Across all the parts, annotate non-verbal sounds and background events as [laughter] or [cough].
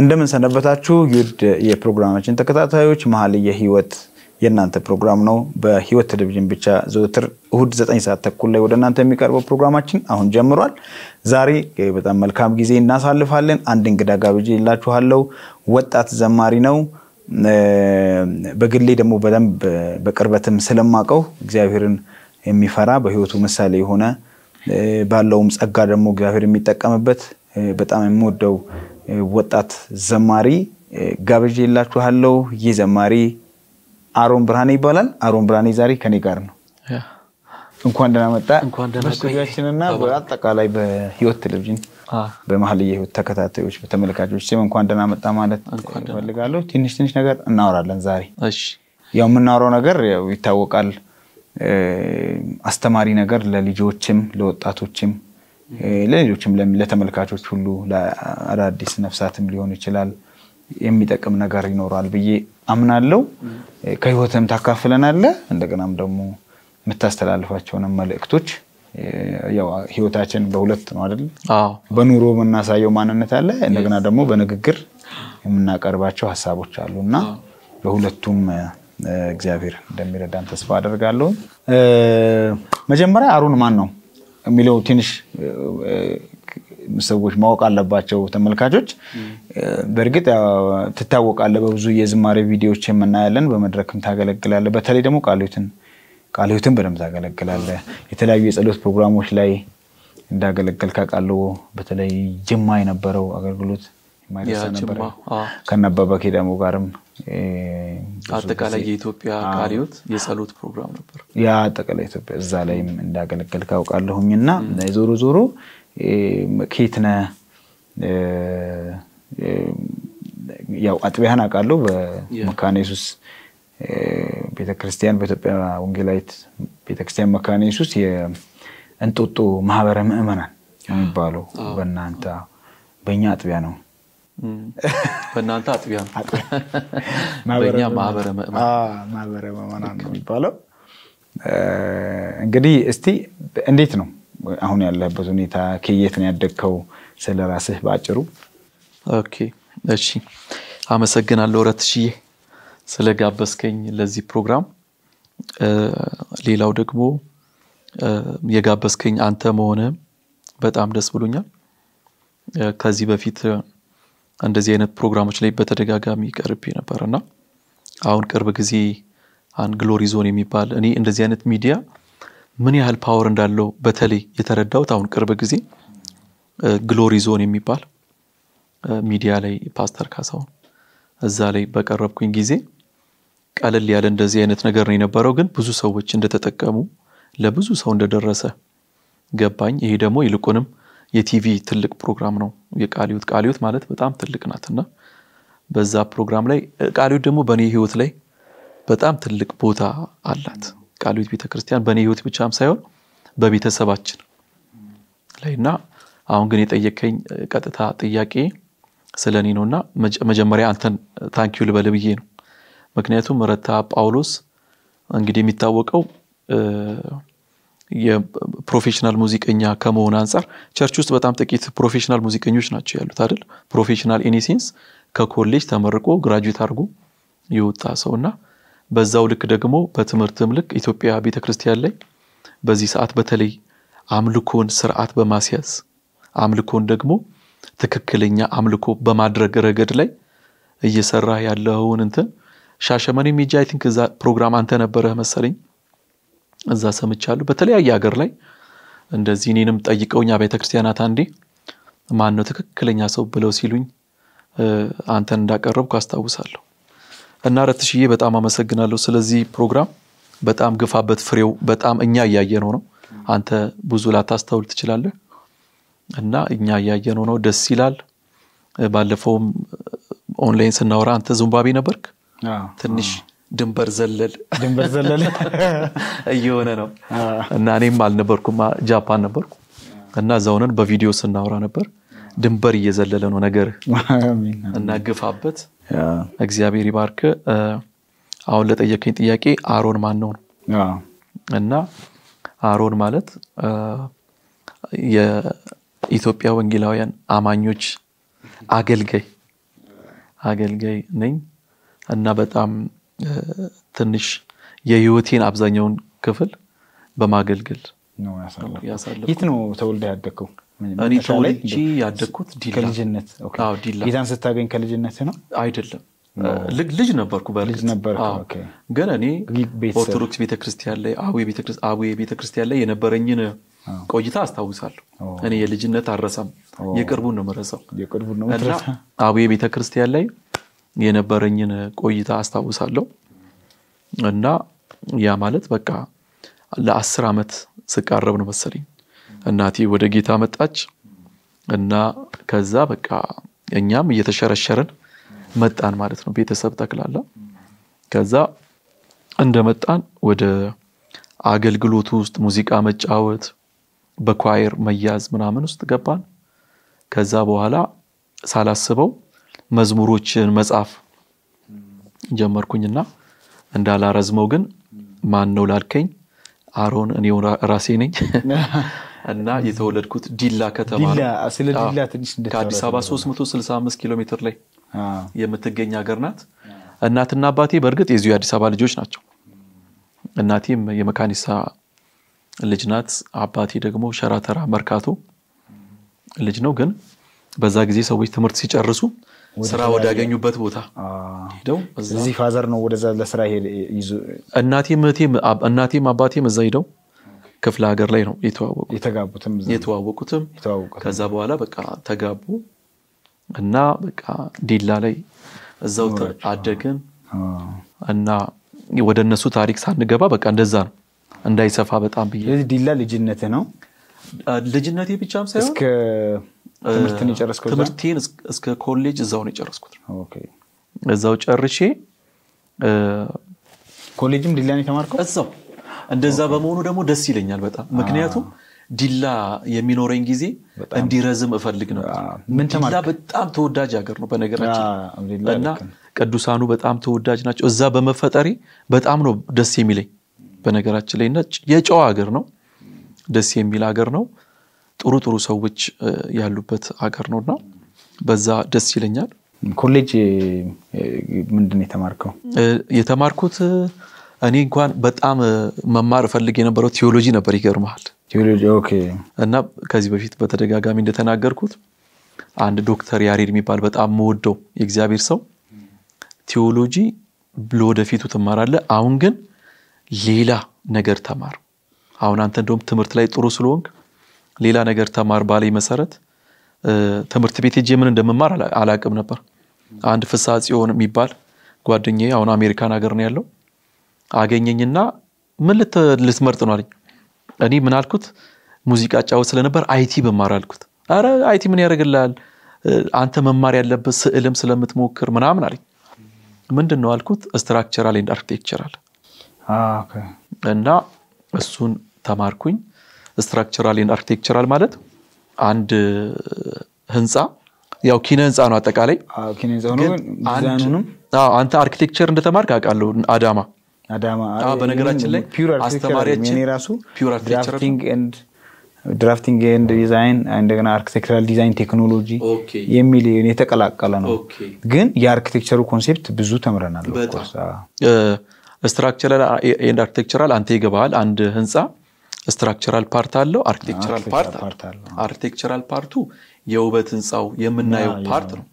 እንደምን ሰነበታችሁ ይድ የፕሮግራማችን ተከታታዮች። መሀል የህይወት የእናንተ ፕሮግራም ነው። በህይወት ቴሌቪዥን ብቻ ዘወትር እሁድ ዘጠኝ ሰዓት ተኩል ላይ ወደ እናንተ የሚቀርበው ፕሮግራማችን አሁን ጀምሯል። ዛሬ በጣም መልካም ጊዜ እናሳልፋለን። አንድ እንግዳ ጋብዤ ይላችኋለው ወጣት ዘማሪ ነው። በግሌ ደግሞ በደንብ በቅርበትም ስለማቀው እግዚአብሔርን የሚፈራ በህይወቱ ምሳሌ የሆነ ባለውም ጸጋ ደግሞ እግዚአብሔር የሚጠቀምበት በጣም የምወደው ወጣት ዘማሪ ጋብዤ የላችኋለው ይህ ዘማሪ አሮን ብርሃኔ ይባላል። አሮን ብርሃኔ ዛሬ ከኔ ጋር ነው። እንኳን ደህና መጣ በስቱዲያችንና በአጠቃላይ በህይወት ቴሌቪዥን በመሀል የህይወት ተከታታዮች በተመልካቾች ስም እንኳን ደህና መጣ ማለት እፈልጋለሁ። ትንሽ ትንሽ ነገር እናወራለን ዛሬ። ያው የምናወራው ነገር ይታወቃል፣ አስተማሪ ነገር ለልጆችም ለወጣቶችም ለሌሎችም ለተመልካቾች ሁሉ ለአዳዲስ ነፍሳትም ሊሆን ይችላል የሚጠቅም ነገር ይኖረዋል ብዬ አምናለው። ከህይወትም ታካፍለናለ። እንደገናም ደግሞ የምታስተላልፋቸውንም መልእክቶች ህይወታችን በሁለት ነው አይደል? በኑሮ የምናሳየው ማንነት አለ፣ እንደገና ደግሞ በንግግር የምናቀርባቸው ሀሳቦች አሉ እና በሁለቱም እግዚአብሔር እንደሚረዳን ተስፋ አደርጋለሁ። መጀመሪያ አሩን ማን ነው? የሚለው ትንሽ ሰዎች ማወቅ አለባቸው ተመልካቾች። በእርግጥ ትታወቃለ በብዙ የዝማሬ ቪዲዮዎች የምናያለን፣ በመድረክም ታገለግላለ። በተለይ ደግሞ ቃልዩትን ቃልዩትን በደንብ ታገለግላለ የተለያዩ የጸሎት ፕሮግራሞች ላይ እንዳገለገል አውቃለሁ። በተለይ ጅማ የነበረው አገልግሎት ማይረሳ ነበረ። ከነበበ ኬደሞ ጋርም አጠቃላይ የኢትዮጵያ ቃሊዮት የጸሎት ፕሮግራም ነበር። ያ አጠቃላይ ኢትዮጵያ እዛ ላይም እንዳገለገል ካውቃለሁኝ እና ዞሮ ዞሮ ኬትነ ያው አጥቢያን አውቃለሁ በመካኔሱስ ቤተክርስቲያን በኢትዮጵያ ወንጌላዊት ቤተክርስቲያን መካኔሱስ የእንጦጦ ማህበረ ምእመናን የሚባለው በእናንተ በእኛ አጥቢያ ነው በእናንተ አጥቢያ በእኛ ማህበረ ምዕመናን ነው የሚባለው። እንግዲህ እስቲ እንዴት ነው አሁን ያለበት ሁኔታ? ከየት ነው ያደግከው? ስለ ራስህ በአጭሩ። እሺ፣ አመሰግናለሁ ረትሽዬ ስለጋበዝከኝ ለዚህ ፕሮግራም። ሌላው ደግሞ የጋበዝከኝ አንተ መሆነ በጣም ደስ ብሎኛል። ከዚህ በፊት እንደዚህ አይነት ፕሮግራሞች ላይ በተደጋጋሚ ቀርቤ ነበር እና አሁን ቅርብ ጊዜ አንድ ግሎሪ ዞን የሚባል እኔ እንደዚህ አይነት ሚዲያ ምን ያህል ፓወር እንዳለው በተለይ የተረዳሁት አሁን ቅርብ ጊዜ ግሎሪ ዞን የሚባል ሚዲያ ላይ ፓስተር ካሳሁን እዛ ላይ በቀረብኩኝ ጊዜ ቀለል ያለ እንደዚህ አይነት ነገር ነው የነበረው፣ ግን ብዙ ሰዎች እንደተጠቀሙ ለብዙ ሰው እንደደረሰ ገባኝ። ይሄ ደግሞ ይልቁንም የቲቪ ትልቅ ፕሮግራም ነው የቃሊዩት ቃሊዩት ማለት በጣም ትልቅ ናት እና በዛ ፕሮግራም ላይ ቃሊዩት ደግሞ በእኔ ህይወት ላይ በጣም ትልቅ ቦታ አላት ቃሊዮት ቤተክርስቲያን በእኔ ህይወት ብቻም ሳይሆን በቤተሰባችን ላይ እና አሁን ግን የጠየቀኝ ቀጥታ ጥያቄ ስለ እኔ ነው እና መጀመሪያ አንተን ታንኪዩ ልበል ብዬ ነው ምክንያቱም ረታ ጳውሎስ እንግዲህ የሚታወቀው የፕሮፌሽናል ሙዚቀኛ ከመሆን አንጻር ቸርች ውስጥ በጣም ጥቂት ፕሮፌሽናል ሙዚቀኞች ናቸው ያሉት አይደል? ፕሮፌሽናል ኢኒሴንስ ከኮሌጅ ተመርቆ ግራጁዌት አድርጎ የወጣ ሰው እና በዛው ልክ ደግሞ በትምህርትም ልክ ኢትዮጵያ ቤተክርስቲያን ላይ በዚህ ሰዓት በተለይ አምልኮን ስርዓት በማስያዝ አምልኮን ደግሞ ትክክለኛ አምልኮ በማድረግ ረገድ ላይ እየሰራ ያለውን እንትን ሻሸመኔ ሜጃ አይ ቲንክ እዛ ፕሮግራም አንተ ነበረህ መሰለኝ እዛ ሰምቻለሁ። በተለያየ ሀገር ላይ እንደዚህ እኔንም ጠይቀውኝ አብያተ ክርስቲያናት አንዴ ማን ነው ትክክለኛ ሰው ብለው ሲሉኝ አንተን እንዳቀረብኩ አስታውሳለሁ። እና ረትሽዬ በጣም አመሰግናለሁ ስለዚህ ፕሮግራም። በጣም ግፋበት ፍሬው በጣም እኛ እያየነው ነው። አንተ ብዙ ላታስተውል ትችላለህ እና እኛ እያየነው ነው። ደስ ይላል። ባለፈውም ኦንላይን ስናወራ አንተ ዚምባብዌ ነበርክ ትንሽ ድንበር ዘለል ድንበር ዘለል [laughs] እየሆነ ነው እና እኔም አልነበርኩም ጃፓን ነበርኩ እና እዛውነን በቪዲዮ ስናወራ ነበር ድንበር እየዘለለ ነው ነገር [laughs] እና ግፋበት እግዚአብሔር ይባርክ አሁን ለጠየቀኝ ጥያቄ አሮን ማን ነው ነው እና አሮን ማለት የኢትዮጵያ ወንጌላውያን አማኞች አገልጋይ አገልጋይ ነኝ እና በጣም ትንሽ የህይወቴን አብዛኛውን ክፍል በማገልገል የት ነው ተወልደ ያደግከው? እኔ ተወልጄ ያደግኩት ከልጅነት ስታገኝ ከልጅነት ነው አይደለም። ልጅ ነበርኩ ግን እኔ ኦርቶዶክስ ቤተክርስቲያን ላይ አዊ ቤተክርስቲያን ላይ የነበረኝን ቆይታ አስታውሳለሁ። እኔ የልጅነት አልረሳም፣ የቅርቡን ነው የምረሳው። አዊ ቤተክርስቲያን ላይ የነበረኝን ቆይታ አስታውሳለሁ። እና ያ ማለት በቃ ለአስር ዓመት ስቃረብ ነው መሰለኝ እናቴ ወደ ጌታ መጣች እና ከዛ በቃ እኛም እየተሸረሸረን መጣን ማለት ነው። ቤተሰብ ጠቅላላ ከዛ እንደመጣን ወደ አገልግሎቱ ውስጥ ሙዚቃ መጫወት፣ በኳየር መያዝ ምናምን ውስጥ ገባን። ከዛ በኋላ ሳላስበው መዝሙሮችን መጻፍ ጀመርኩኝና እንዳላረዝመው ግን ማን ነው ላልከኝ አሮን እኔው ራሴ ነኝ [laughs] እና የተወለድኩት ዲላ ከተማ ከአዲስ አበባ 365 ኪሎ ሜትር ላይ የምትገኝ ሀገር ናት። እናትና አባቴ በእርግጥ የዚሁ የአዲስ አበባ ልጆች ናቸው። እናቴም የመካኒሳ ልጅ ናት። አባቴ ደግሞ ሸራተራ መርካቶ ልጅ ነው። ግን በዛ ጊዜ ሰዎች ትምህርት ሲጨርሱ ስራ ወዳገኙበት ቦታ ሄደው እዚህ ፋዘር ነው ወደዛ ለስራ እናቴም አባቴም እዛ ሄደው ክፍለ ሀገር ላይ ነው የተዋወቁትም ከዛ በኋላ በቃ ተጋቡ እና በቃ ዲላ ላይ እዛው አደግን እና ወደ እነሱ ታሪክ ሳንገባ በቃ እንደዛ ነው እንዳይሰፋ በጣም ብዬ ዲላ ልጅነት ነው ልጅነቴ ብቻም ሳይሆን ትምህርትን የጨረስከው? ትምህርቴን እስከ ኮሌጅ እዛው ነው የጨረስኩት። እዛው ጨርሼ ኮሌጅም ዲላን የተማርከው? እዛው። እንደዛ በመሆኑ ደግሞ ደስ ይለኛል በጣም ምክንያቱም ዲላ የሚኖረኝ ጊዜ እንዲረዝም እፈልግ ነበር። ዲላ በጣም ተወዳጅ ሀገር ነው በነገራችን እና ቅዱሳኑ በጣም ተወዳጅ ናቸው። እዛ በመፈጠሪ በጣም ነው ደስ የሚለኝ በነገራችን ላይ እና የጨዋ ሀገር ነው፣ ደስ የሚል ሀገር ነው። ጥሩ ጥሩ ሰዎች ያሉበት ሀገር ነው እና በዛ ደስ ይለኛል። ኮሌጅ ምንድን የተማርከው? የተማርኩት እኔ እንኳን በጣም መማር እፈልግ የነበረው ቴዎሎጂ ነበር። ይገርመሃል። እና ከዚህ በፊት በተደጋጋሚ እንደተናገርኩት አንድ ዶክተር ያሬድ የሚባል በጣም መወደው የእግዚአብሔር ሰው ቴዎሎጂ ለወደፊቱ ትማራለህ፣ አሁን ግን ሌላ ነገር ተማር። አሁን አንተ እንደውም ትምህርት ላይ ጥሩ ስለሆንክ ሌላ ነገር ተማር ባላይ መሰረት ትምህርት ቤት ሄጄ ምን እንደምማር አላቅም ነበር። አንድ ፍስሐ ጽዮን የሚባል ጓደኛዬ አሁን አሜሪካን ሀገር ነው ያለው አገኘኝና ምን ልትመርጥ ነው አለኝ። እኔ ምን አልኩት፣ ሙዚቃ ጫወት ስለነበር አይቲ ብማር አልኩት። አረ አይቲ ምን ያደርግልሃል አንተ መማር ያለበት ስዕልም ስለምትሞክር ምናምን አለኝ። ምንድን ነው አልኩት፣ ስትራክቸራል ኤንድ አርክቴክቸራል እና እሱን ተማርኩኝ። ን አርክቴክቸራል ማለት አንድ ህንፃ ያው ኪነ ህንፃ ነው አጠቃላይ አንተ አርኪቴክቸር እንደተማርክ አውቃለሁ አዳማ በነገራችን ላይ አስተማሪያችን ራሱ ድራፍቲንግ ኤንድ ዲዛይን እንደገና ዲዛይን ቴክኖሎጂ የሚል የተቀላቀለ ነው። ግን ኮንሴፕት ብዙ ተምረናል። ስትራክቸራል ኤንድ አንተ ይገባሃል አንድ ህንፃ ስትራክቸራል ፓርት አለው አርክቴክቸራል ፓርት አርክቴክቸራል ፓርቱ የውበት ህንፃው የምናየው ፓርት ነው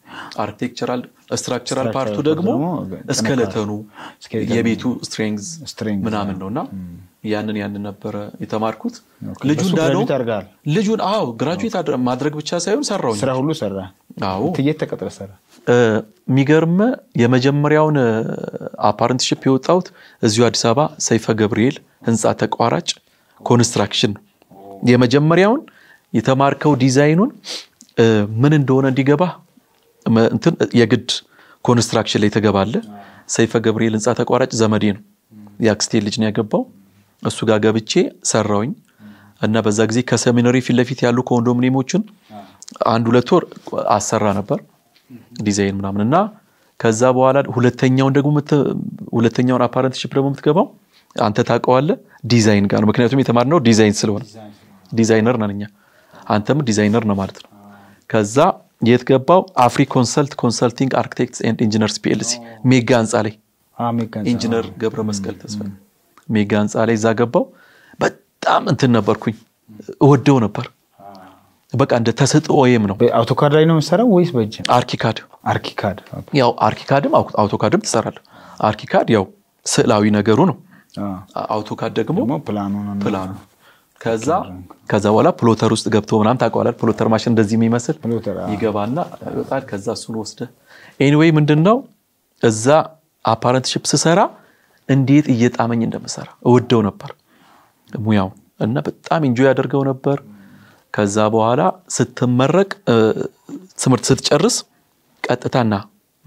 አርክቴክቸራል ስትራክቸራል ፓርቱ ደግሞ እስከለተኑ የቤቱ ስትሬንግዝ ምናምን ነው እና ያንን ያንን ነበረ የተማርኩት ልጁ እንዳለው ልጁን አዎ ግራጁዌት ማድረግ ብቻ ሳይሆን ሰራው ስራ ሁሉ ሰራ ተቀጥረ ሰራ የመጀመሪያውን አፓረንትሽፕ የወጣሁት እዚሁ አዲስ አበባ ሰይፈ ገብርኤል ህንፃ ተቋራጭ ኮንስትራክሽን የመጀመሪያውን የተማርከው ዲዛይኑን ምን እንደሆነ እንዲገባ እንትን የግድ ኮንስትራክሽን ላይ ተገባለ። ሰይፈ ገብርኤል ህንፃ ተቋራጭ ዘመዴ ነው። የአክስቴ ልጅ ነው ያገባው። እሱ ጋር ገብቼ ሰራውኝ እና በዛ ጊዜ ከሰሚነሪ ፊት ለፊት ያሉ ኮንዶሚኒየሞችን አንድ ሁለት ወር አሰራ ነበር ዲዛይን ምናምን እና ከዛ በኋላ ሁለተኛውን ደግሞ ሁለተኛውን አፓረንትሽፕ ደግሞ የምትገባው አንተ ታውቀዋለህ ዲዛይን ጋር ነው። ምክንያቱም የተማርነው ዲዛይን ስለሆነ ዲዛይነር ነን እኛ፣ አንተም ዲዛይነር ነው ማለት ነው። ከዛ የት ገባው? አፍሪ ኮንሰልት ኮንሰልቲንግ አርክቴክትስ ኤንድ ኢንጂነርስ ፒኤልሲ ሜጋ ህንፃ ላይ ኢንጂነር ገብረ መስቀል ተስፋ ሜጋ ህንፃ ላይ እዛ ገባው። በጣም እንትን ነበርኩኝ፣ እወደው ነበር። በቃ እንደ ተሰጥኦዬም ነው። አውቶካድ ላይ ነው የምሰራው ወይስ በእጅ? አርኪካድ አርኪካድ። ያው አርኪካድም አውቶካድም ትሰራለህ። አርኪካድ ያው ስዕላዊ ነገሩ ነው። አውቶካድ ደግሞ ፕላኑ ከዛ ከዛ በኋላ ፕሎተር ውስጥ ገብቶ ምናም ታቋላል ፕሎተር ማሽን እንደዚህ የሚመስል ይገባና ይወጣል። ከዛ እሱን ወስደ ኤኒዌይ ምንድን ነው እዛ አፓረንትሽፕ ስሰራ እንዴት እየጣመኝ እንደምሰራ እወደው ነበር ሙያው እና በጣም እንጆ ያደርገው ነበር። ከዛ በኋላ ስትመረቅ ትምህርት ስትጨርስ ቀጥታና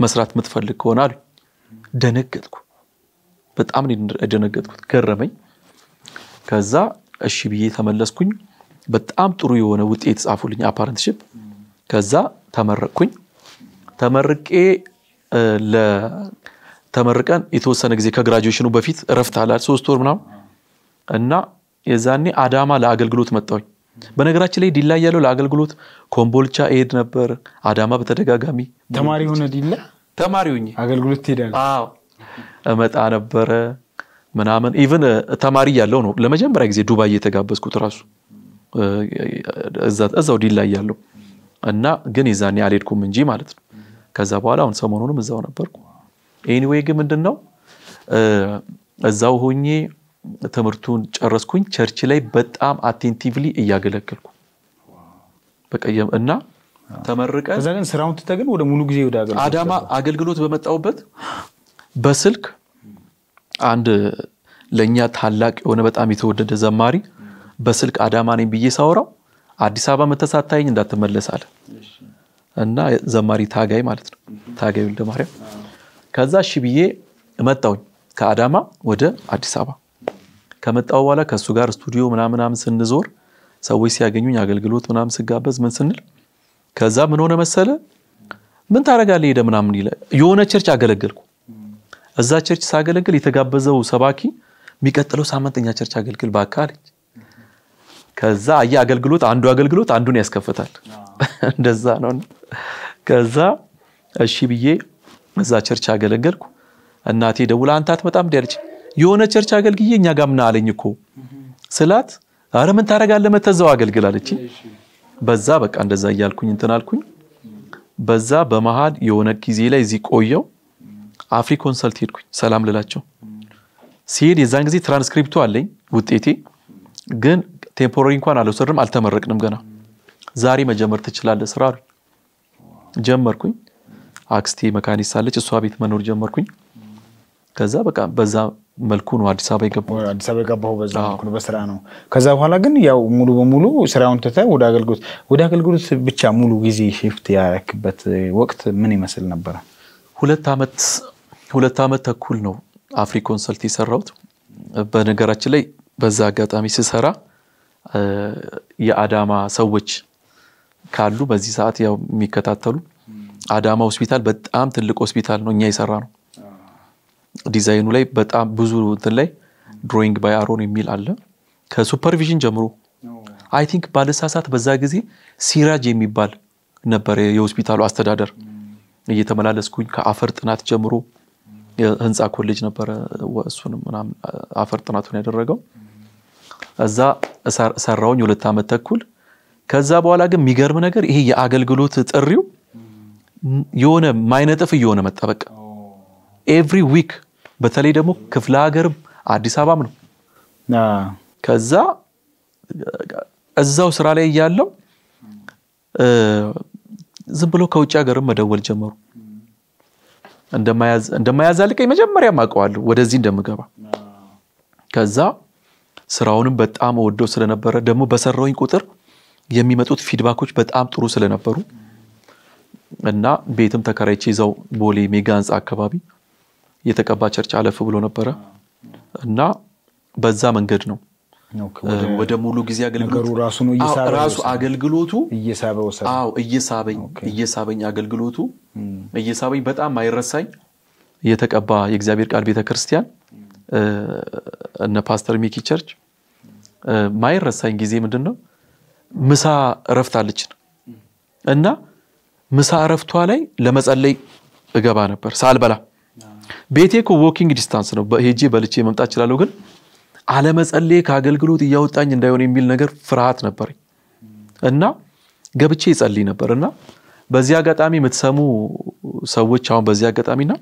መስራት የምትፈልግ ከሆነ አሉ። ደነገጥኩ። በጣም ደነገጥኩት፣ ገረመኝ። ከዛ እሺ ብዬ ተመለስኩኝ። በጣም ጥሩ የሆነ ውጤት ጻፉልኝ አፓረንትሽፕ። ከዛ ተመረቅኩኝ። ተመርቄ ተመርቀን የተወሰነ ጊዜ ከግራጁዌሽኑ በፊት እረፍት አላል ሶስት ወር ምናምን እና የዛኔ አዳማ ለአገልግሎት መጣሁኝ። በነገራችን ላይ ዲላ እያለሁ ለአገልግሎት ኮምቦልቻ እሄድ ነበር፣ አዳማ በተደጋጋሚ ተማሪ ሆነ ዲላ ተማሪ አገልግሎት ትሄዳለህ እመጣ ነበረ ምናምን ኢቨን ተማሪ ያለው ነው ለመጀመሪያ ጊዜ ዱባይ እየተጋበዝኩት ራሱ እዛው ዲል ላይ ያለው እና ግን የዛኔ አልሄድኩም እንጂ ማለት ነው። ከዛ በኋላ አሁን ሰሞኑንም እዛው ነበርኩ። ኤኒዌይ ግን ምንድን ነው እዛው ሆኜ ትምህርቱን ጨረስኩኝ። ቸርች ላይ በጣም አቴንቲቭሊ እያገለገልኩ በቀየም እና ተመርቀን ግን ስራውን ትተህ ግን ወደ ሙሉ ጊዜ ወደ አዳማ አገልግሎት በመጣውበት በስልክ አንድ ለእኛ ታላቅ የሆነ በጣም የተወደደ ዘማሪ በስልክ አዳማ ነኝ ብዬ ሳውራው አዲስ አበባ መተሳታይኝ እንዳትመለሳለ እና ዘማሪ ታጋይ ማለት ነው ታጋይ ወልደ ማርያም። ከዛ እሺ ብዬ መጣውኝ ከአዳማ ወደ አዲስ አበባ ከመጣው በኋላ ከእሱ ጋር ስቱዲዮ ምናምናም ስንዞር ሰዎች ሲያገኙኝ አገልግሎት ምናም ስጋበዝ ምን ስንል ከዛ ምን ሆነ መሰለ ምን ታደረጋለ ሄደ ምናምን ይለ የሆነ ቸርች አገለገልኩ እዛ ቸርች ሳገለግል የተጋበዘው ሰባኪ የሚቀጥለው ሳምንት እኛ ቸርች አገልግል ባካለች። ከዛ አየ አገልግሎት አንዱ አገልግሎት አንዱን ያስከፍታል። [laughs] እንደዛ ነው። ከዛ እሺ ብዬ እዛ ቸርች አገለገልኩ። እናቴ ደውላ አንተ አትመጣም እንዲ አለች። የሆነ ቸርች አገልግዬ እኛ ጋር ምና አለኝ እኮ ስላት፣ አረ ምን ታደርጋለህ መተዛው አገልግል አለች። በዛ በቃ እንደዛ እያልኩኝ እንትን አልኩኝ። በዛ በመሀል የሆነ ጊዜ ላይ እዚህ ቆየው አፍሪ ኮንሰልት ሄድኩኝ ሰላም ልላቸው ሲሄድ የዛን ጊዜ ትራንስክሪፕቱ አለኝ ውጤቴ ግን ቴምፖራሪ እንኳን አልወሰድም አልተመረቅንም ገና ዛሬ መጀመር ትችላለህ ስራ ጀመርኩኝ አክስቴ መካኒስ ሳለች እሷ ቤት መኖር ጀመርኩኝ ከዛ በቃ በዛ መልኩ ነው አዲስ አበባ የገባሁ አዲስ አበባ የገባሁ በዛ መልኩ ነው በስራ ነው ከዛ በኋላ ግን ያው ሙሉ በሙሉ ስራውን ትተህ ወደ አገልግሎት ወደ አገልግሎት ብቻ ሙሉ ጊዜ ሽፍት ያረክበት ወቅት ምን ይመስል ነበረ ሁለት ዓመት ሁለት ዓመት ተኩል ነው አፍሪ ኮንሰልት የሰራሁት። በነገራችን ላይ በዛ አጋጣሚ ስሰራ የአዳማ ሰዎች ካሉ በዚህ ሰዓት ያው የሚከታተሉ አዳማ ሆስፒታል በጣም ትልቅ ሆስፒታል ነው፣ እኛ የሰራ ነው። ዲዛይኑ ላይ በጣም ብዙ እንትን ላይ ድሮይንግ ባይ አሮን የሚል አለ ከሱፐርቪዥን ጀምሮ አይ ቲንክ ባለሳሳት በዛ ጊዜ ሲራጅ የሚባል ነበር የሆስፒታሉ አስተዳደር። እየተመላለስኩኝ ከአፈር ጥናት ጀምሮ የህንፃ ኮሌጅ ነበረ። እሱንም ምናምን አፈር ጥናቱን ያደረገው እዛ ሰራውኝ ሁለት ዓመት ተኩል። ከዛ በኋላ ግን የሚገርም ነገር ይሄ የአገልግሎት ጥሪው የሆነ ማይነጥፍ እየሆነ መጣ። በቃ ኤቭሪ ዊክ በተለይ ደግሞ ክፍለ ሀገርም አዲስ አበባም ነው። ከዛ እዛው ስራ ላይ እያለው ዝም ብሎ ከውጭ ሀገርም መደወል ጀመሩ። እንደማያዝ አልቀኝ መጀመሪያም አውቀዋለሁ ወደዚህ እንደምገባ። ከዛ ስራውንም በጣም ወደው ስለነበረ ደግሞ በሰራውኝ ቁጥር የሚመጡት ፊድባኮች በጣም ጥሩ ስለነበሩ እና ቤትም ተከራይቼ ይዘው ቦሌ ሜጋ ህንፃ አካባቢ የተቀባ ቸርች አለፍ ብሎ ነበረ እና በዛ መንገድ ነው ወደ ሙሉ ጊዜ አገልግሎት ራሱ አገልግሎቱ እየሳበኝ እየሳበኝ አገልግሎቱ እየሳበኝ በጣም አይረሳኝ የተቀባ የእግዚአብሔር ቃል ቤተክርስቲያን እነ ፓስተር ሚኪ ቸርች ማይረሳኝ ጊዜ ምንድን ነው ምሳ እረፍት አለችን እና ምሳ እረፍቷ ላይ ለመጸለይ እገባ ነበር ሳልበላ ቤቴ ኮ ዎኪንግ ዲስታንስ ነው ሄጄ በልቼ መምጣት እችላለሁ ግን አለመጸሌ ከአገልግሎት እያወጣኝ እንዳይሆን የሚል ነገር ፍርሃት ነበረኝ እና ገብቼ ይጸልይ ነበር እና በዚህ አጋጣሚ የምትሰሙ ሰዎች አሁን በዚህ አጋጣሚና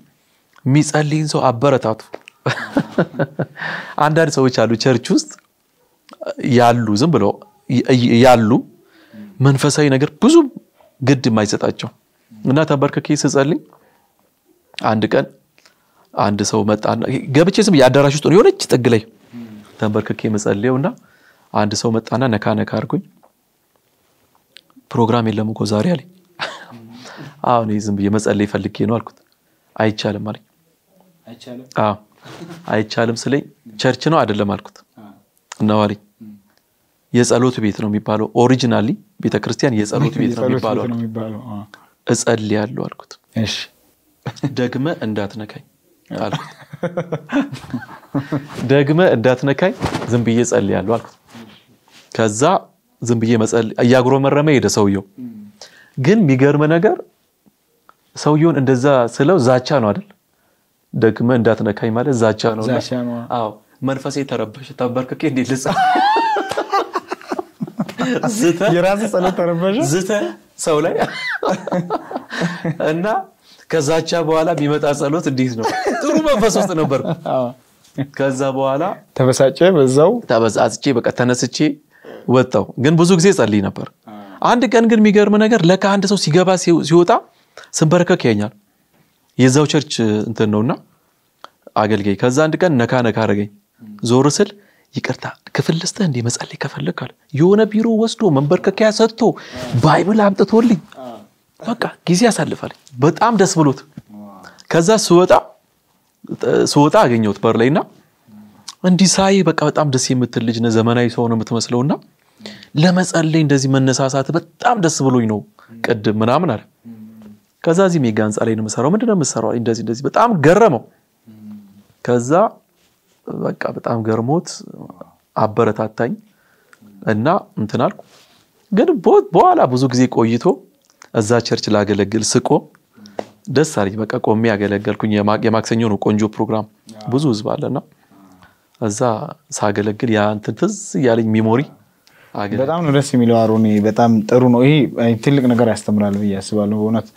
የሚጸልይን ሰው አበረታቱ። [laughs] አንዳንድ ሰዎች አሉ ቸርች ውስጥ ያሉ ዝም ብሎ ያሉ መንፈሳዊ ነገር ብዙ ግድ የማይሰጣቸው እና ተንበርክኬ ስጸልይ አንድ ቀን አንድ ሰው መጣና ገብቼ ስም የአዳራሽ ውስጥ የሆነች ጥግ ላይ ተንበርክኬ መጸልየው እና አንድ ሰው መጣና ነካ ነካ አድርጎኝ ፕሮግራም የለም እኮ ዛሬ አለኝ። [laughs] አሁን ዝም ብዬ መጸለይ ፈልጌ ነው አልኩት። አይቻልም አለኝ። አይቻልም ስለኝ ቸርች ነው አይደለም አልኩት። ነው አለኝ። የጸሎት ቤት ነው የሚባለው። ኦሪጂናሊ ቤተክርስቲያን የጸሎት ቤት ነው የሚባለው። እጸልያለሁ አልኩት። ደግመ እንዳትነካኝ አልኩት። ደግመ እንዳትነካኝ ዝም ብዬ ጸልያለሁ አልኩት። ከዛ ዝም ብዬ መረመ ሄደ ሰውየው። ግን የሚገርም ነገር ሰውየውን እንደዛ ስለው ዛቻ ነው አይደል? ደግመ እንዳትነካኝ ማለት ዛቻ ነው። አዎ መንፈሴ ተረበሸ። ተንበርክኬ እንዴት ልጻ ዝተ የራስህ ጸሎት ተረበሸ ዝተ ሰው ላይ እና ከዛቻ በኋላ የሚመጣ ጸሎት እንዴት ነው? ጥሩ መንፈስ ውስጥ ነበር። ከዛ በኋላ ተበሳጨ፣ በዛው ተበሳጭቼ በቃ ተነስቼ ወጣው። ግን ብዙ ጊዜ ጸልይ ነበር። አንድ ቀን ግን የሚገርም ነገር ለካ አንድ ሰው ሲገባ ሲወጣ ስንበረከክ ያኛል። የዛው ቸርች እንትን ነውና አገልጋይ። ከዛ አንድ ቀን ነካ ነካ አረገኝ። ዞር ስል ይቅርታ ክፍል ልስጥህ እንዲህ መጸለይ ከፈለግ የሆነ ቢሮ ወስዶ መንበርከኪያ ሰጥቶ ባይብል አምጥቶልኝ በቃ ጊዜ ያሳልፋል። በጣም ደስ ብሎት ከዛ ስወጣ ስወጣ አገኘሁት በር ላይና እንዲህ ሳይ በቃ በጣም ደስ የምትል ልጅ ዘመናዊ ሰው ነው የምትመስለው እና ለመጸለይ እንደዚህ መነሳሳት በጣም ደስ ብሎኝ ነው ቅድም ምናምን አለ። ከዛ እዚህ ሜጋ ህንፃ ላይ ነው የምሰራው። ምንድን ነው የምሰራው? እንደዚህ እንደዚህ በጣም ገረመው። ከዛ በቃ በጣም ገርሞት አበረታታኝ እና እንትን አልኩ። ግን በኋላ ብዙ ጊዜ ቆይቶ እዛ ቸርች ላገለግል ስቆ ደስ አለኝ። በቃ ቆሜ ያገለገልኩኝ። የማክሰኞ ነው ቆንጆ ፕሮግራም፣ ብዙ ህዝብ አለና እዛ ሳገለግል ያንትን ትዝ እያለኝ ሚሞሪ በጣም ነው ደስ የሚለው። አሮኒ በጣም ጥሩ ነው። ይሄ ትልቅ ነገር ያስተምራል ብዬ አስባለሁ። በእውነት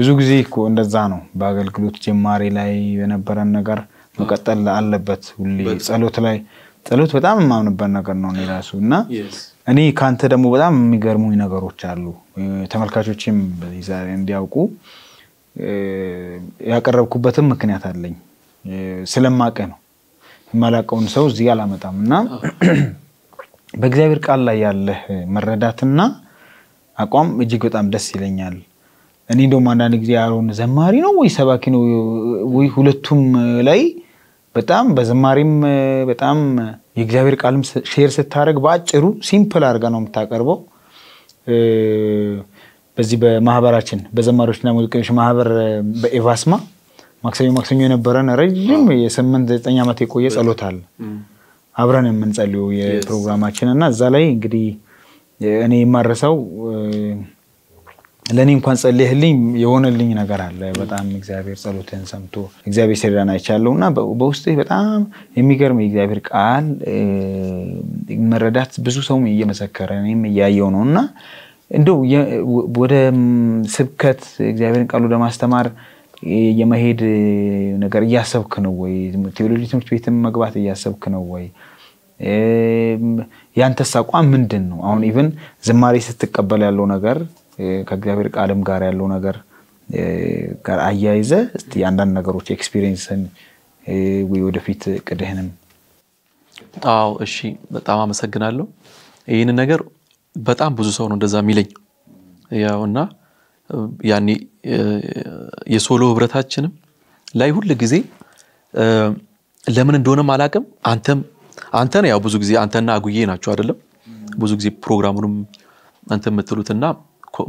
ብዙ ጊዜ እኮ እንደዛ ነው። በአገልግሎት ጀማሪ ላይ የነበረን ነገር መቀጠል አለበት። ሁሌ ጸሎት ላይ ጸሎት በጣም የማምንበት ነገር ነው እኔ ራሱ እና እኔ ከአንተ ደግሞ በጣም የሚገርሙኝ ነገሮች አሉ። ተመልካቾችም ዛሬ እንዲያውቁ ያቀረብኩበትም ምክንያት አለኝ። ስለማቀ ነው የማላቀውን ሰው እዚህ አላመጣም እና [clears throat] በእግዚአብሔር ቃል ላይ ያለህ መረዳትና አቋም እጅግ በጣም ደስ ይለኛል። እኔ እንደውም አንዳንድ ጊዜ አሮን ዘማሪ ነው ወይ ሰባኪ ነው ወይ ሁለቱም ላይ በጣም በዝማሬም በጣም የእግዚአብሔር ቃልም ሼር ስታደረግ በአጭሩ ሲምፕል አድርጋ ነው የምታቀርበው። በዚህ በማህበራችን በዘማሪዎችና ሙዚቀኞች ማህበር በኤቫስማ ማክሰኞ ማክሰኞ የነበረን ረዥም የስምንት ዘጠኝ ዓመት የቆየ ጸሎት አለ አብረን የምንጸልዩ የፕሮግራማችን እና እዛ ላይ እንግዲህ እኔ የማረሰው ለእኔ እንኳን ጸልህልኝ የሆነልኝ ነገር አለ። በጣም እግዚአብሔር ጸሎትህን ሰምቶ እግዚአብሔር ሲረዳን አይቻለሁ እና በውስጥህ በጣም የሚገርም የእግዚአብሔር ቃል መረዳት ብዙ ሰውም እየመሰከረ እኔም እያየው ነው እና እንደው ወደ ስብከት እግዚአብሔርን ቃል ወደ ማስተማር የመሄድ ነገር እያሰብክ ነው ወይ? ቴዎሎጂ ትምህርት ቤትም መግባት እያሰብክ ነው ወይ? ያንተስ አቋም ምንድን ነው? አሁን ኢቨን ዝማሬ ስትቀበል ያለው ነገር ከእግዚአብሔር ቃልም ጋር ያለው ነገር ጋር አያይዘ እስቲ አንዳንድ ነገሮች ኤክስፒሪየንስን ወይ ወደፊት ቅድህንም አዎ እሺ በጣም አመሰግናለሁ ይህንን ነገር በጣም ብዙ ሰው ነው እንደዛ የሚለኝ ያው እና ያኔ የሶሎ ህብረታችንም ላይ ሁል ጊዜ ለምን እንደሆነም አላቅም አንተም አንተን ያው ብዙ ጊዜ አንተና አጉዬ ናቸው አይደለም ብዙ ጊዜ ፕሮግራሙንም አንተ የምትሉትና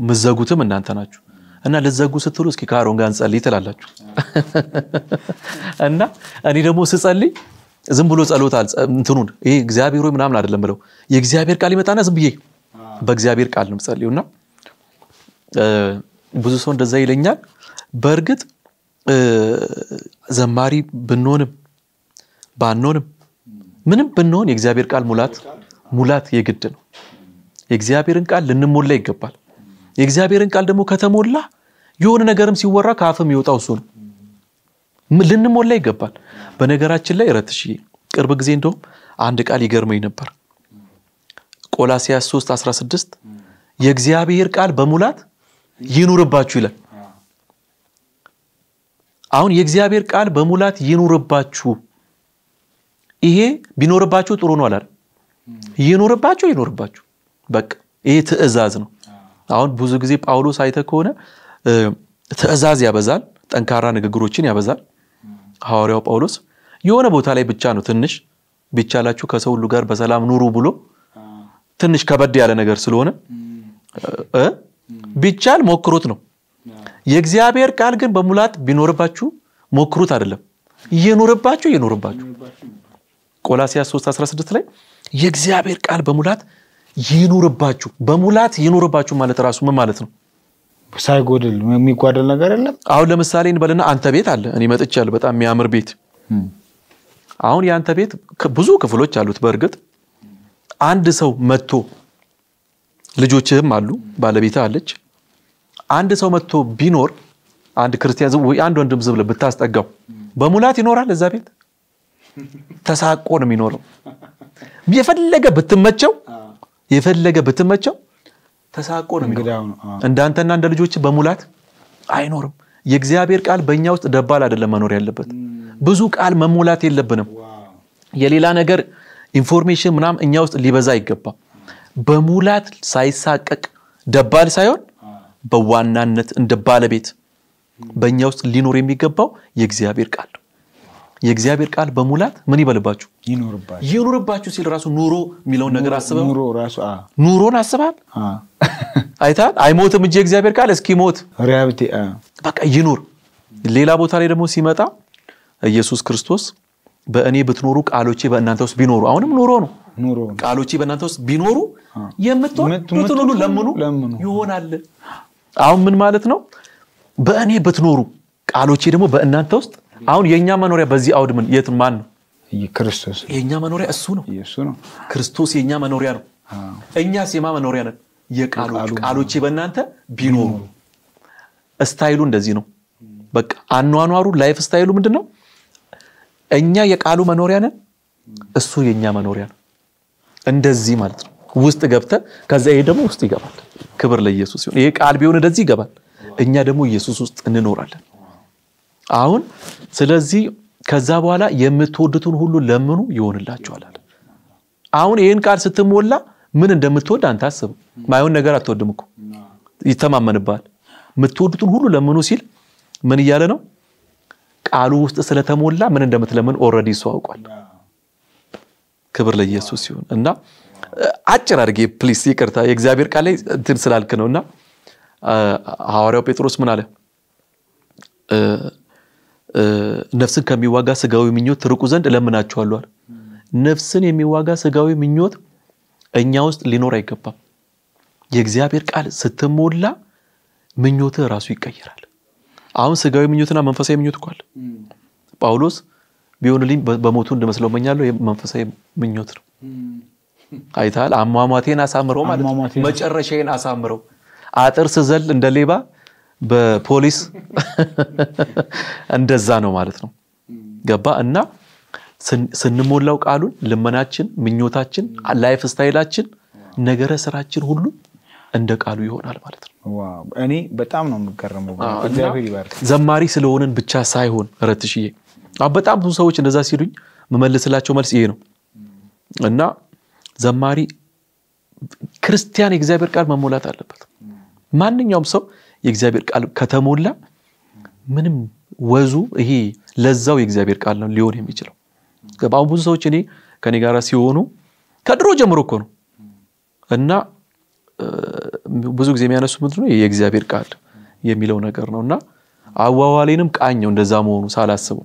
ምዘጉትም እናንተ ናችሁ እና ልዘጉ ስትሉ እስኪ ከአሮን ጋር እንጸልይ ትላላችሁ እና እኔ ደግሞ ስጸልይ ዝም ብሎ ጸሎታል እንትኑን ይህ እግዚአብሔር ወይ ምናምን አይደለም ብለው የእግዚአብሔር ቃል ይመጣና ዝም ብዬ በእግዚአብሔር ቃል ነው ጸልዩ እና ብዙ ሰው እንደዛ ይለኛል በእርግጥ ዘማሪ ብንሆንም ባንሆንም ምንም ብንሆን የእግዚአብሔር ቃል ሙላት ሙላት የግድ ነው የእግዚአብሔርን ቃል ልንሞላ ይገባል የእግዚአብሔርን ቃል ደግሞ ከተሞላ የሆነ ነገርም ሲወራ ከአፍ የሚወጣው እሱ ነው። ልንሞላ ይገባል። በነገራችን ላይ ረትሽ ቅርብ ጊዜ እንደውም አንድ ቃል ይገርመኝ ነበር። ቆላሲያስ 3 16 የእግዚአብሔር ቃል በሙላት ይኑርባችሁ ይላል። አሁን የእግዚአብሔር ቃል በሙላት ይኑርባችሁ፣ ይሄ ቢኖርባችሁ ጥሩ ነው አላል። ይኑርባችሁ ይኑርባችሁ፣ በቃ ይሄ ትእዛዝ ነው። አሁን ብዙ ጊዜ ጳውሎስ አይተ ከሆነ ትእዛዝ ያበዛል፣ ጠንካራ ንግግሮችን ያበዛል። ሐዋርያው ጳውሎስ የሆነ ቦታ ላይ ብቻ ነው ትንሽ ቢቻላችሁ ከሰው ሁሉ ጋር በሰላም ኑሩ ብሎ ትንሽ ከበድ ያለ ነገር ስለሆነ ቢቻል ሞክሩት ነው። የእግዚአብሔር ቃል ግን በሙላት ቢኖርባችሁ ሞክሩት አይደለም፣ እየኖርባችሁ እየኖርባችሁ ቆላሲያስ 3 16 ላይ የእግዚአብሔር ቃል በሙላት ይኑርባችሁ፣ በሙላት ይኑርባችሁ ማለት ራሱ ምን ማለት ነው? ሳይጎድል የሚጓደል ነገር የለም። አሁን ለምሳሌ እንበልና አንተ ቤት አለ፣ እኔ መጥቻለሁ፣ በጣም የሚያምር ቤት። አሁን የአንተ ቤት ብዙ ክፍሎች አሉት። በእርግጥ አንድ ሰው መጥቶ ልጆችህም አሉ፣ ባለቤት አለች። አንድ ሰው መጥቶ ቢኖር አንድ ክርስቲያን አንድ ወንድም ዝብለ ብታስጠጋው በሙላት ይኖራል። እዛ ቤት ተሳቆ ነው የሚኖረው። የፈለገ ብትመቸው የፈለገ ብትመቸው ተሳቆ ነው እንዳንተና እንደ ልጆች በሙላት አይኖርም። የእግዚአብሔር ቃል በእኛ ውስጥ ደባል አይደለም መኖር ያለበት። ብዙ ቃል መሙላት የለብንም። የሌላ ነገር ኢንፎርሜሽን ምናም እኛ ውስጥ ሊበዛ አይገባም። በሙላት ሳይሳቀቅ ደባል ሳይሆን በዋናነት እንደ ባለቤት በእኛ ውስጥ ሊኖር የሚገባው የእግዚአብሔር ቃል ነው። የእግዚአብሔር ቃል በሙላት ምን ይበልባችሁ ይኑርባችሁ ሲል ራሱ ኑሮ የሚለውን ነገር አስበህ ኑሮን [laughs] አይታል አይሞትም እጅ የእግዚአብሔር ቃል ሞት በቃ ይኑር ሌላ ቦታ ላይ ደግሞ ሲመጣ ኢየሱስ ክርስቶስ በእኔ ብትኖሩ ቃሎቼ በእናንተ ውስጥ ቢኖሩ አሁንም ኑሮ ነው ቃሎቼ በእናንተ ውስጥ ቢኖሩ የምትሆኑትን ለምኑ ይሆናል አሁን ምን ማለት ነው በእኔ ብትኖሩ ቃሎቼ ደግሞ በእናንተ ውስጥ አሁን የእኛ መኖሪያ በዚህ አውድ ምን የት ማን ነው? ክርስቶስ የእኛ መኖሪያ እሱ ነው። ክርስቶስ የእኛ መኖሪያ ነው። እኛ ሴማ መኖሪያ ነን? የቃሎች ቃሎቼ በእናንተ ቢኖሩ ስታይሉ እንደዚህ ነው። በቃ አኗኗሩ ላይፍ ስታይሉ ምንድን ነው? እኛ የቃሉ መኖሪያ ነን፣ እሱ የእኛ መኖሪያ ነው። እንደዚህ ማለት ነው። ውስጥ ገብተ ከዛ ይሄ ደግሞ ውስጥ ይገባል። ክብር ለኢየሱስ ሲሆን ይሄ ቃል ቢሆን እንደዚህ ይገባል። እኛ ደግሞ ኢየሱስ ውስጥ እንኖራለን። አሁን ስለዚህ ከዛ በኋላ የምትወዱትን ሁሉ ለምኑ ይሆንላችኋል። አሁን ይህን ቃል ስትሞላ ምን እንደምትወድ አንተ አስብ። ማይሆን ነገር አትወድም እኮ ይተማመንብሃል። የምትወዱትን ሁሉ ለምኑ ሲል ምን እያለ ነው? ቃሉ ውስጥ ስለተሞላ ምን እንደምትለምን ኦልሬዲ እሱ አውቋል። ክብር ለኢየሱስ ይሁን እና አጭር አድርጌ ፕሊስ፣ ይቅርታ የእግዚአብሔር ቃል ላይ እንትን ስላልክ ነው እና ሐዋርያው ጴጥሮስ ምን አለ ነፍስን ከሚዋጋ ስጋዊ ምኞት ትርቁ ዘንድ እለምናችኋለሁ። ነፍስን የሚዋጋ ስጋዊ ምኞት እኛ ውስጥ ሊኖር አይገባም። የእግዚአብሔር ቃል ስትሞላ ምኞትህ ራሱ ይቀየራል። አሁን ስጋዊ ምኞትና መንፈሳዊ ምኞት እኮ ጳውሎስ ቢሆንልኝ በሞቱ እንድመስለው እመኛለሁ። መንፈሳዊ ምኞት ነው። አይተሃል። አሟሟቴን አሳምረው ማለት መጨረሻዬን አሳምረው አጥር ስዘል እንደ ሌባ በፖሊስ እንደዛ ነው ማለት ነው። ገባ እና ስንሞላው ቃሉን ልመናችን፣ ምኞታችን፣ ላይፍ ስታይላችን፣ ነገረ ስራችን ሁሉ እንደ ቃሉ ይሆናል ማለት ነው። እኔ በጣም ነው የምገረመው ዘማሪ ስለሆንን ብቻ ሳይሆን ረትሽዬ፣ በጣም ብዙ ሰዎች እንደዛ ሲሉኝ መመልስላቸው መልስ ይሄ ነው እና ዘማሪ ክርስቲያን የእግዚአብሔር ቃል መሞላት አለበት። ማንኛውም ሰው የእግዚአብሔር ቃል ከተሞላ ምንም ወዙ ይሄ ለዛው የእግዚአብሔር ቃል ነው ሊሆን የሚችለው። አሁን ብዙ ሰዎች እኔ ከኔ ጋር ሲሆኑ ከድሮ ጀምሮ እኮ ነው እና ብዙ ጊዜ የሚያነሱ ነው የእግዚአብሔር ቃል የሚለው ነገር ነው እና አዋዋሌንም ቃኘው እንደዛ መሆኑ ሳላስቡ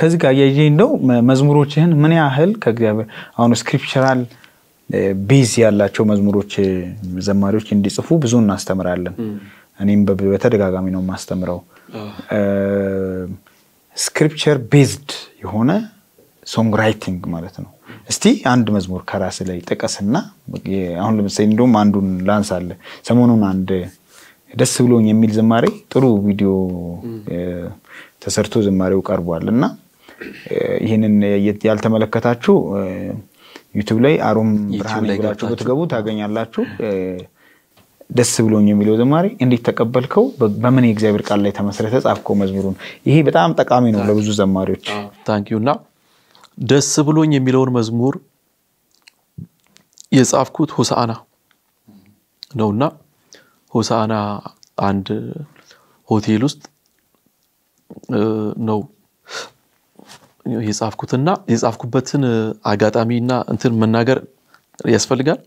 ከዚህ ጋር እያየ እንደው መዝሙሮችህን ምን ያህል ከእግዚአብሔር አሁን ስክሪፕቸራል ቤዝ ያላቸው መዝሙሮች ዘማሪዎች እንዲጽፉ ብዙ እናስተምራለን። እኔም በተደጋጋሚ ነው የማስተምረው። ስክሪፕቸር ቤዝድ የሆነ ሶንግ ራይቲንግ ማለት ነው። እስቲ አንድ መዝሙር ከራስ ላይ ጥቀስና አሁን ለምሳሌ እንዲሁም አንዱን ላንስ አለ ሰሞኑን አንድ ደስ ብሎኝ የሚል ዝማሬ ጥሩ ቪዲዮ ተሰርቶ ዝማሬው ቀርቧል እና ይህንን ያልተመለከታችሁ ዩቱብ ላይ አሮም ብርሃን ብላችሁ ብትገቡ ታገኛላችሁ። ደስ ብሎኝ የሚለው ዝማሬ እንዴት ተቀበልከው? በምን የእግዚአብሔር ቃል ላይ ተመስረተ ጻፍከው መዝሙሩን? ይሄ በጣም ጠቃሚ ነው ለብዙ ዘማሪዎች። ታንኪዩ እና ደስ ብሎኝ የሚለውን መዝሙር የጻፍኩት ሆሳአና ነውና ሆሳአና አንድ ሆቴል ውስጥ ነው የጻፍኩትና የጻፍኩበትን አጋጣሚና እንትን መናገር ያስፈልጋል።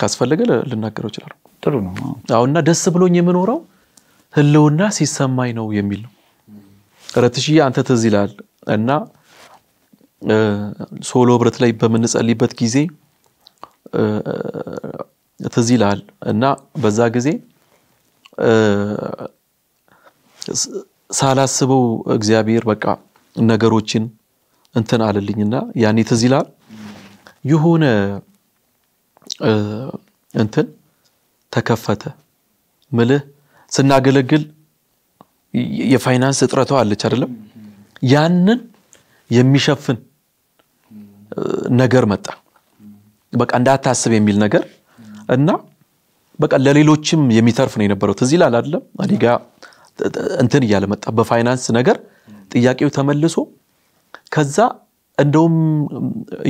ካስፈለገ ልናገረው ይችላል። ጥሩ ነው። አዎ እና ደስ ብሎኝ የምኖረው ህልውና ሲሰማኝ ነው የሚል ነው። ረትሽዬ አንተ ትዝ ይላል እና ሶሎ ህብረት ላይ በምንጸልይበት ጊዜ ትዝ ይላል እና በዛ ጊዜ ሳላስበው እግዚአብሔር በቃ ነገሮችን እንትን አለልኝና ያኔ ትዝ ይላል የሆነ እንትን ተከፈተ። ምልህ ስናገለግል የፋይናንስ እጥረቱ አለች አይደለም? ያንን የሚሸፍን ነገር መጣ። በቃ እንዳታስብ የሚል ነገር እና በቃ ለሌሎችም የሚተርፍ ነው የነበረው። ትዝ ይላል አይደለም? እኔ ጋ እንትን እያለ መጣ። በፋይናንስ ነገር ጥያቄው ተመልሶ ከዛ እንደውም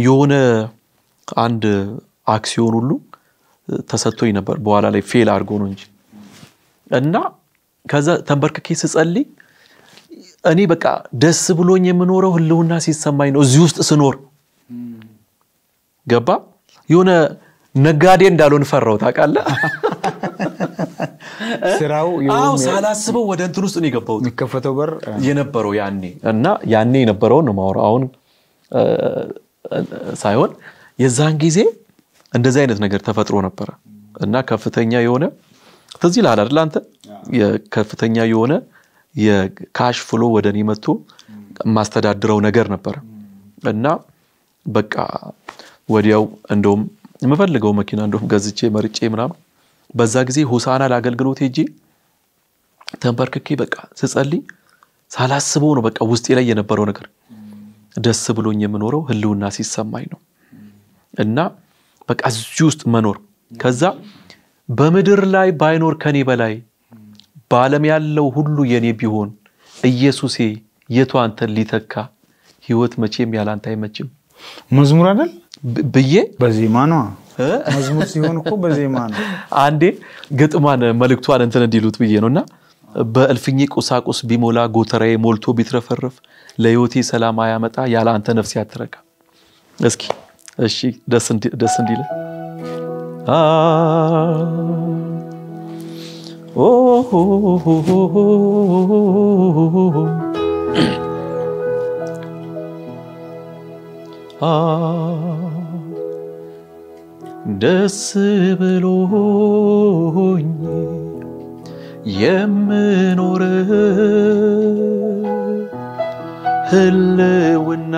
የሆነ አንድ አክሲዮን ሁሉ ተሰጥቶኝ ነበር። በኋላ ላይ ፌል አድርጎ ነው እንጂ እና ከዛ ተንበርክኬ ስጸልይ እኔ በቃ ደስ ብሎኝ የምኖረው ህልውና ሲሰማኝ ነው፣ እዚህ ውስጥ ስኖር ገባ። የሆነ ነጋዴ እንዳልሆን ፈራው ታውቃለህ። [laughs] ስራው ሳላስበው ወደ እንትን ውስጥ ነው የገባሁት። የሚከፈተው በር የነበረው ያኔ እና ያኔ የነበረውን ነው ማወራው አሁን ሳይሆን የዛን ጊዜ እንደዚህ አይነት ነገር ተፈጥሮ ነበረ እና ከፍተኛ የሆነ ትዝ ይልሃል አይደል አንተ ከፍተኛ የሆነ የካሽ ፍሎ ወደ እኔ መጥቶ የማስተዳድረው ነገር ነበረ እና በቃ ወዲያው እንደውም የምፈልገው መኪና እንደውም ገዝቼ መርጬ ምናምን በዛ ጊዜ ሆሳና ለአገልግሎት ሄጄ ተንበርክኬ በቃ ስጸልይ ሳላስበው ነው በቃ ውስጤ ላይ የነበረው ነገር ደስ ብሎኝ የምኖረው ህልውና ሲሰማኝ ነው እና በቃ እዚህ ውስጥ መኖር ከዛ በምድር ላይ ባይኖር ከኔ በላይ በዓለም ያለው ሁሉ የኔ ቢሆን ኢየሱሴ የቱ አንተን ሊተካ ህይወት መቼም ያለ አይመችም። መዝሙር አይደል ብዬ በዜማ ነ መዝሙር ሲሆን እኮ በዜማ ነው። [laughs] አንዴ ግጥሟን መልክቷን እንትን እንዲሉት ብዬ ነው እና በእልፍኝ ቁሳቁስ ቢሞላ ጎተራዬ ሞልቶ ቢትረፈረፍ ለህይወቴ ሰላም ያመጣ ያለ አንተ ነፍሴ አትረካ። እስኪ እሺ ደስ እንዲል ደስ ብሎኝ የምኖር ህልውና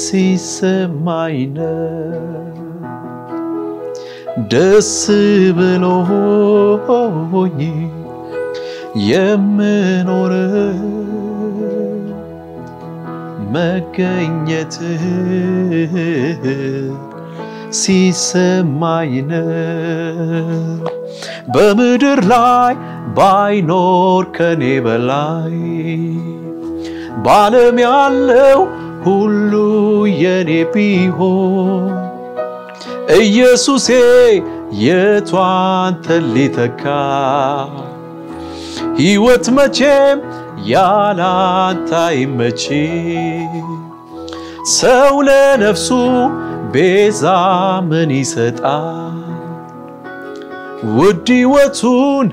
ሲሰማኝ ነው ደስ ብሎኝ የምኖር መገኘትህ ሲሰማኝ ነው። በምድር ላይ ባይኖር ከኔ በላይ በዓለም ያለው ሁሉ የኔ ቢሆን ኢየሱሴ የቱ ሊተካ ሕይወት መቼም ያላንተ አይመች ሰው ለነፍሱ ቤዛ ምን ይሰጣል? ውድ ሕይወቱን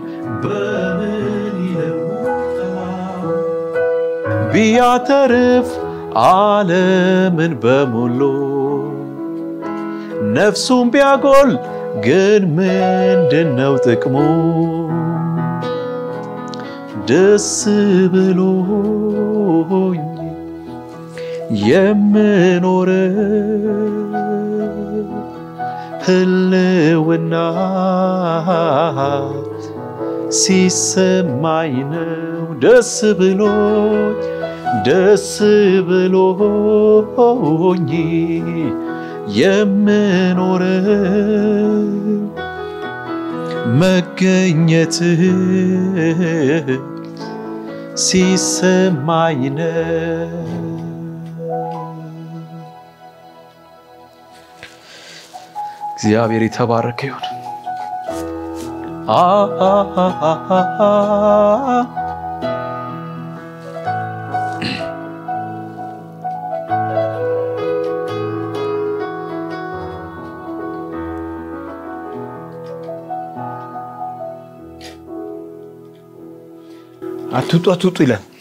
በምን ቢያተርፍ ዓለምን በሙሉ ነፍሱን ቢያጎል ግን ነው ጥቅሙ? ደስ ብሎኝ የምኖር ህልውና ሲሰማኝ ነው ደስ ብሎኝ ደስ ብሎኝ የምኖር መገኘት ሲሰማኝ ነው። እግዚአብሔር የተባረከ ይሁን። A tutto a